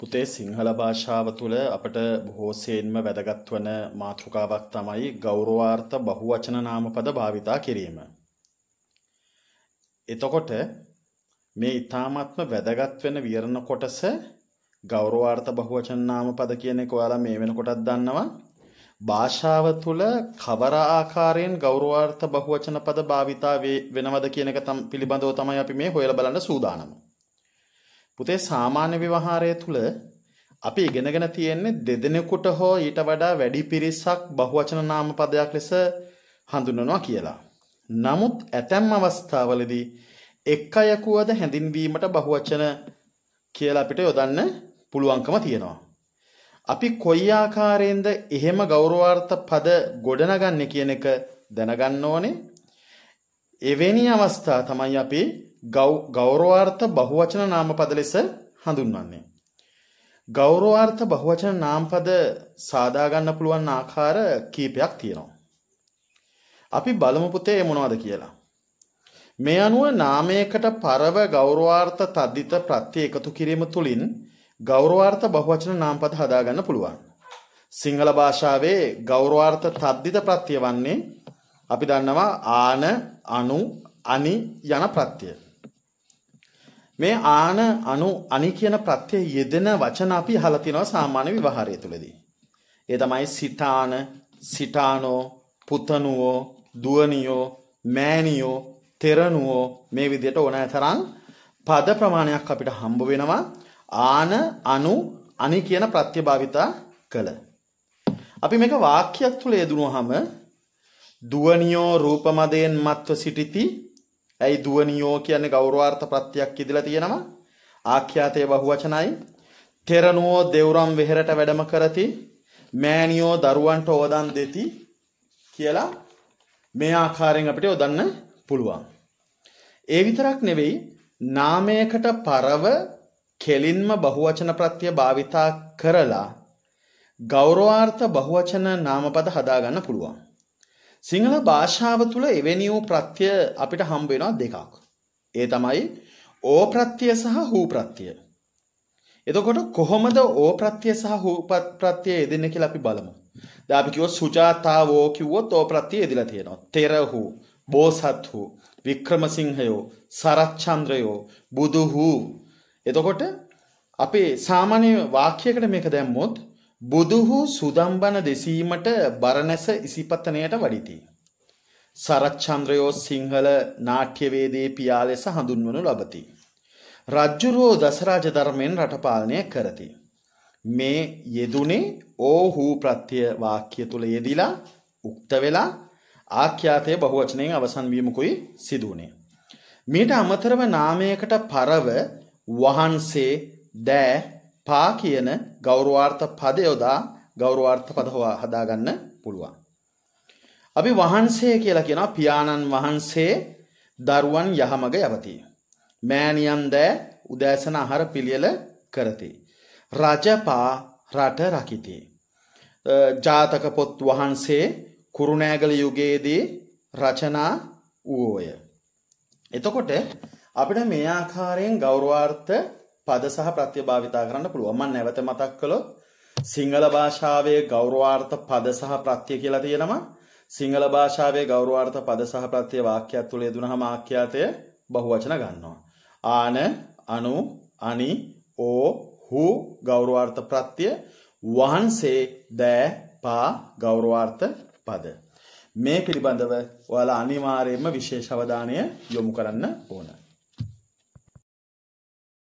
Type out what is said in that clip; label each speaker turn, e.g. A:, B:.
A: පුතේ සිංහල භාෂාව තුළ අපට බොහෝසයෙන්ම වැදගත් වන මාතෘකාවක් තමයි ගෞරවාර්ථ බහුවචන නාමපද භාවිතා කිරීම. එතකොට මේ ඉතාමත්ම වැදගත් වෙන විවරණ කොටස ගෞරවාර්ථ බහුවචන නාමපද කියන එක ඔයාලා මේ වෙනකොටත් දන්නවා. භාෂාව තුළ කවර ආකාරයෙන් ගෞරවාර්ථ බහුවචන පද භාවිතා වෙනවද කියන එක පිළිබඳව තමයි අපි මේ හොයලා බලන්න සූදානම. පුතේ සාමාන්‍ය ව්‍යවහාරය තුළ අපි ඉගෙනගෙන තියෙන්නේ දෙදෙනෙකුට හෝ ඊට වඩා වැඩි පිරිසක් බහුවචන නාම පදයක් ලෙස හඳුන්වනවා කියලා. නමුත් ඇතැම් අවස්ථාවලදී එක් අයකුවද හැඳින්වීමට බහුවචන කියලා අපිට යොදන්න පුළුවන්කම තියෙනවා. අපි කොයි ආකාරයෙන්ද එහෙම ගෞරවාර්ථ පද ගොඩනගන්නේ කියන එක දැනගන්න ඕනේ. එවැනි අවස්ථා තමයි අපි ගෞරවාර්ථ බහුවචන නාමපද ලෙස හඳුන්වන්නේ. ගෞරවාර්ථ බහුවචන නාමපද සාදා ගන්න පුළුවන් ආකාර කීපයක් තියෙනවා. අපි බලමු පුතේ මොනවද කියලා. මේ අනුව නාමයකට පරව ගෞරවාර්ථ තද්දිත ප්‍රත්‍ය එකතු කිරීම තුළින් ගෞරවාර්ථ බහුවචන නාමපද හදා ගන්න පුළුවන්. සිංහල භාෂාවේ ගෞරවාර්ථ තද්දිත ප්‍රත්‍ය වන්නේ අපි දන්නවා ආන අනු අනි යන ප්‍රත්‍යය. මේ ආන අනු අනි කියන ප්‍රත්‍යය යෙදෙන වචන අපි අහලා තිනවා සාමාන්‍ය විවහාරය තුලදී. ඒ තමයි සිතාන, සිටානෝ, පුතණුවෝ, දුවනියෝ, මෑණියෝ, තෙරණුවෝ මේ විදිහට ඕනෑතරම් පද ප්‍රමාණයක් අපිට හම්බ වෙනවා ආන අනු අනි කියන ප්‍රත්‍යභාවිතා කළ. අපි මේක වාක්‍යයක් තුල යෙදුනහම දුවනියෝ රූපමදයෙන් මත්ව සිටිති ඇයි දුවනියෝ කියන්නේ ගෞරවාර්ථ ප්‍රත්‍යක් ඉදලා තියෙනවා. ආඛ්‍යාතේ බහුවචනයි. තෙරණුවෝ දෙවුරම් වෙහෙරට වැඩම කරති. මෑණියෝ දරුවන්ට ඕදන් දෙති කියලා මේ ආකාරයෙන් අපිට යොදන්න පුළුවන්. ඒ විතරක් නෙවෙයි නාමයකට පරව කෙලින්ම බහුවචන ප්‍රත්‍ය භාවිතා කරලා ගෞරවාර්ථ බහුවචන නාමපද හදාගන්න පුළුවන්. සිංහල භාෂාව තුළ එවැනි වූ ප්‍රත්‍ය අපිට හම්බෙනවා දෙකක්. ඒ තමයි ඕ ප්‍රත්‍ය සහ හූ ප්‍රත්‍ය. එතකොට කොහොමද ඕ ප්‍රත්‍ය සහ හූ ප්‍රත්‍ය යෙදෙන කියලා අපි බලමු. දැන් අපි කිව්වොත් සුජාතාවෝ කිව්වොත් ඕ ප්‍රත්‍ය යෙදලා තියෙනවා. තෙරහු, බෝසත්හු, වික්‍රමසිංහයෝ, සරච්චන්ද්‍රයෝ, බුදුහු. එතකොට අපේ සාමාන්‍ය වාක්‍යයකට මේක දැම්මොත් බුදුහු සුදම්බන දෙසීමට බරණැස ඉසිපතනයට වඩිති. සරච්චන්ද්‍රයෝ සිංහල නාට්‍යවේදේ පියා ලෙස හඳුන්වනු ලබති. රජ්ජුරුවෝ දසරාජ ධර්මයෙන් රටපාලනය කරති. මේ යෙදුනේ ඕහූ ප්‍රත්‍ය වාක්‍ය තුල යෙදිලා උක්ත වෙලා ආඛ්‍යාතයේ බහුවචනයෙන් අවසන් වීමකුයි සිදු වුනේ. මීට අමතරව නාමයකට පරව වහන්සේ දෑ පා කියන ගෞරවාර්ථ පද යොදා ගෞරවාර්ථ පද හදාගන්න පුළුවන්. අපි වහන්සේ කියලා කියනවා පියාණන් වහන්සේ දරුවන් යහමඟ යවති. මෑණියන් දෑ උදෑසන ආහාර පිළියෙල කරති. රජපා රට රකිති. ජාතක පොත් වහන්සේ කුරුණෑගල යුගයේදී රචනා වූෝය. එතකොට අපිට මේ ආකාරයෙන් ගෞරවාර්ථ පද සහ ප්‍රත්‍ය භාවිතා කරන්න පුළුවන්. මම නැවත මතක් කළොත් සිංහල භාෂාවේ ගෞරවාර්ථ පද සහ ප්‍රත්‍ය කියලා තියෙනවා. සිංහල භාෂාවේ ගෞරවාර්ථ පද සහ ප්‍රත්‍ය වාක්‍යයක් තුල යෙදුනහම ආඛ්‍යාතය බහුවචන ගන්නවා. ආන, අනු, අනි, ඕ, හු ගෞරවාර්ථ ප්‍රත්‍ය වහන්සේ දෑ පා ගෞරවාර්ථ පද. මේ පිළිබඳව ඔයාලා අනිවාර්යයෙන්ම විශේෂ අවධානය යොමු කරන්න ඕන.